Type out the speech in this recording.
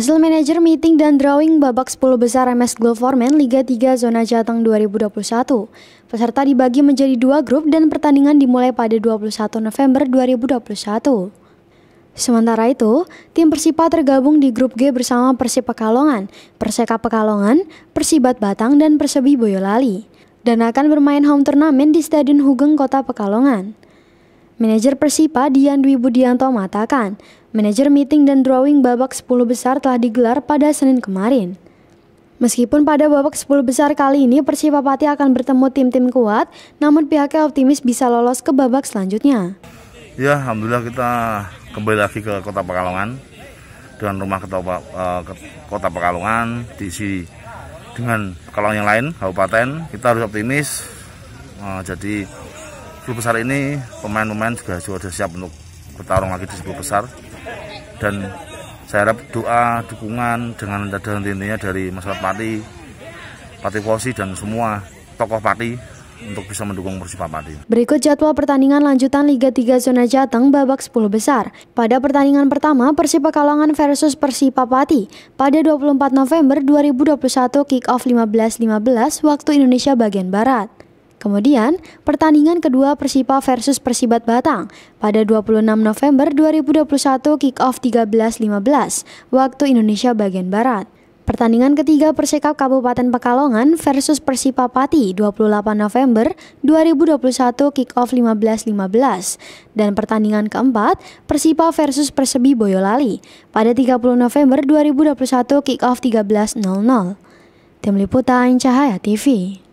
Hasil manajer meeting dan drawing babak 10 besar MS Glovormen Liga 3 Zona Jateng 2021. Peserta dibagi menjadi dua grup dan pertandingan dimulai pada 21 November 2021. Sementara itu, tim Persipa tergabung di grup G bersama Persib Pekalongan, Perseka Pekalongan, Persibat Batang, dan Persebi Boyolali, dan akan bermain home turnamen di Stadion Hugeng Kota Pekalongan. Manajer Persipa Dian Dwi Budianto mengatakan, manajer meeting dan drawing babak 10 besar telah digelar pada Senin kemarin. Meskipun pada babak 10 besar kali ini Persipa Pati akan bertemu tim-tim kuat, namun pihaknya optimis bisa lolos ke babak selanjutnya. Ya, alhamdulillah kita kembali lagi ke Kota Pekalongan dengan rumah Kota, uh, eh, Kota Pekalongan diisi dengan Pekalongan yang lain, kabupaten. Kita harus optimis. Uh, jadi klub besar ini pemain-pemain juga sudah siap untuk bertarung lagi di sepuluh besar dan saya harap doa dukungan dengan dadah intinya dari masyarakat Pati, Pati Posi dan semua tokoh Pati untuk bisa mendukung Persipa Pati. Berikut jadwal pertandingan lanjutan Liga 3 Zona Jateng babak 10 besar. Pada pertandingan pertama Persipa Kalongan versus Persipa Pati pada 24 November 2021 kick off 15.15 .15 waktu Indonesia bagian Barat. Kemudian, pertandingan kedua Persipa versus Persibat Batang pada 26 November 2021 kick-off 13.15 waktu Indonesia bagian Barat. Pertandingan ketiga Persikap Kabupaten Pekalongan versus Persipa Pati 28 November 2021 kick-off 15.15 dan pertandingan keempat Persipa versus Persebi Boyolali pada 30 November 2021 kick-off 13.00. Tim Liputan Cahaya TV